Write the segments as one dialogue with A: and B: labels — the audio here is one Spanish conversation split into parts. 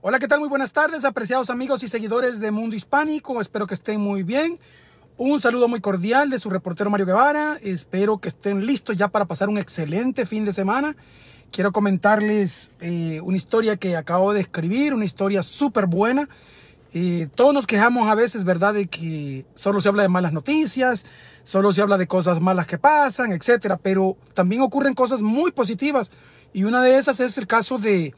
A: Hola, ¿qué tal? Muy buenas tardes, apreciados amigos y seguidores de Mundo Hispánico. Espero que estén muy bien. Un saludo muy cordial de su reportero Mario Guevara. Espero que estén listos ya para pasar un excelente fin de semana. Quiero comentarles eh, una historia que acabo de escribir, una historia súper buena. Eh, todos nos quejamos a veces, ¿verdad?, de que solo se habla de malas noticias, solo se habla de cosas malas que pasan, etcétera. Pero también ocurren cosas muy positivas y una de esas es el caso de eh,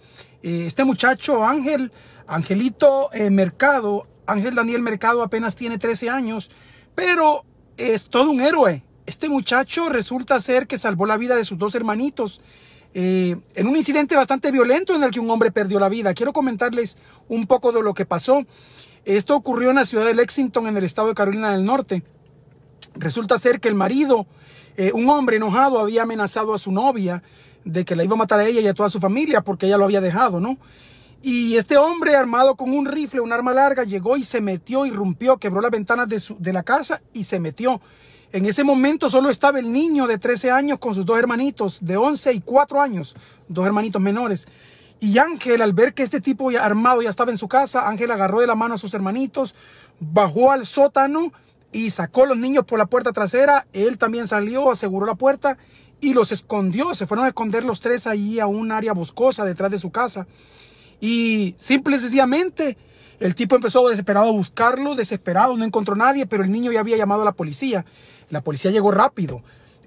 A: este muchacho Ángel, Angelito eh, Mercado. Ángel Daniel Mercado apenas tiene 13 años, pero es todo un héroe. Este muchacho resulta ser que salvó la vida de sus dos hermanitos eh, en un incidente bastante violento en el que un hombre perdió la vida. Quiero comentarles un poco de lo que pasó. Esto ocurrió en la ciudad de Lexington, en el estado de Carolina del Norte. Resulta ser que el marido, un hombre enojado, había amenazado a su novia de que la iba a matar a ella y a toda su familia porque ella lo había dejado, ¿no? Y este hombre armado con un rifle, un arma larga, llegó y se metió, y rompió... quebró las ventanas de, la casa y se metió. En ese momento solo estaba el niño de 13 años con sus dos hermanitos de 11 y 4 años, dos hermanitos menores. Y Ángel, al ver que este tipo armado ya estaba en su casa, Ángel agarró de la mano a sus hermanitos, bajó al sótano y sacó a los niños por la puerta trasera. Él también salió, aseguró la puerta y los escondió. Se fueron a esconder los tres ahí a un área boscosa detrás de su casa. Y simple y sencillamente el tipo empezó desesperado a buscarlo, desesperado, no encontró nadie, pero el niño ya había llamado a la policía. La policía llegó rápido.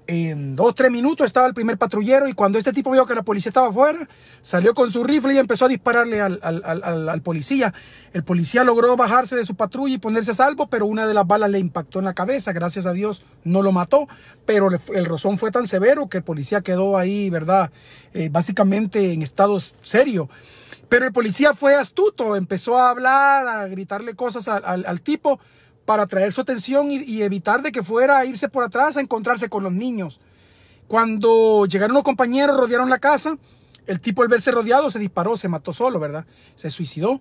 A: En dos, tres minutos estaba el primer patrullero y cuando este tipo vio que la policía estaba afuera, salió con su rifle y empezó a dispararle al, policía. El policía logró bajarse de su patrulla y ponerse a salvo, pero una de las balas le impactó en la cabeza. Gracias a Dios no lo mató, pero el rozón fue tan severo que el policía quedó ahí, ¿verdad? Eh, básicamente en estado serio. Pero el policía fue astuto, empezó a hablar, a gritarle cosas al tipo para atraer su atención y, evitar de que fuera a irse por atrás a encontrarse con los niños. Cuando llegaron los compañeros, rodearon la casa, el tipo al verse rodeado se disparó, se mató solo, ¿verdad? Se suicidó.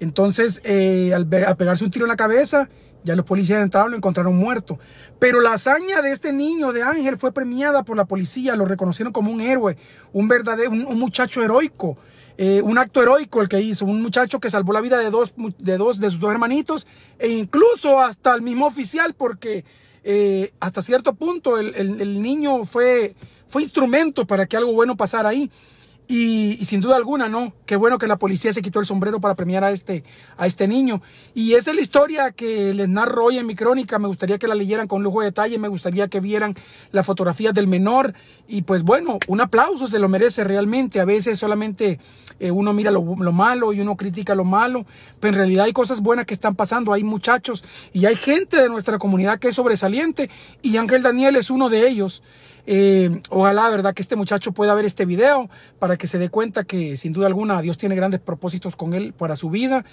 A: Entonces, eh, al, pegarse un tiro en la cabeza, ya los policías entraron y lo encontraron muerto. Pero la hazaña de este niño, de Ángel, fue premiada por la policía. Lo reconocieron como un héroe, un verdadero, un, muchacho heroico. Eh, un acto heroico el que hizo, un muchacho que salvó la vida de dos, de dos de sus dos hermanitos e incluso hasta el mismo oficial porque eh, hasta cierto punto el, el niño fue, fue instrumento para que algo bueno pasara ahí. Y, sin duda alguna, ¿no? Qué bueno que la policía se quitó el sombrero para premiar a este, a este niño. Y esa es la historia que les narro hoy en mi crónica. Me gustaría que la leyeran con lujo de detalle, me gustaría que vieran las fotografías del menor. Y pues bueno, un aplauso se lo merece realmente. A veces solamente eh, uno mira lo, malo y uno critica lo malo, pero en realidad hay cosas buenas que están pasando. Hay muchachos y hay gente de nuestra comunidad que es sobresaliente y Ángel Daniel es uno de ellos. Eh, ojalá, ¿verdad?, que este muchacho pueda ver este video para que se dé cuenta que sin duda alguna Dios tiene grandes propósitos con él para su vida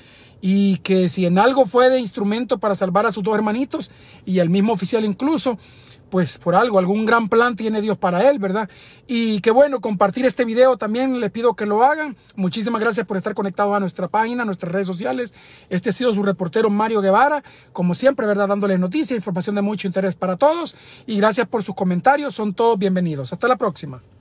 A: y que si en algo fue de instrumento para salvar a sus dos hermanitos y al mismo oficial incluso, pues por algo, algún gran plan tiene Dios para él, ¿verdad? Y que bueno, compartir este video también, les pido que lo hagan. Muchísimas gracias por estar conectado a nuestra página, a nuestras redes sociales. Este ha sido su reportero Mario Guevara, como siempre, ¿verdad? Dándoles noticias, información de mucho interés para todos. Y gracias por sus comentarios, son todos bienvenidos. Hasta la próxima.